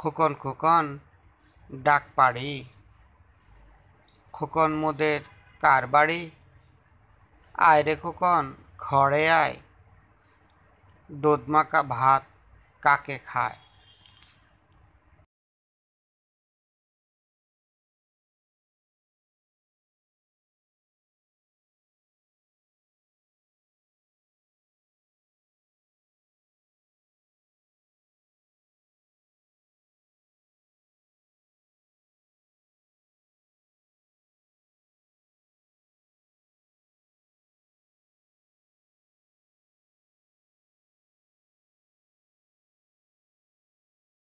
খোকন খোকন ডাক পাড়ি খোকন মোদের কার বাড়ি আয় রে খোকন ঘরে আয় দোদমাকা ভাত কাকে খায়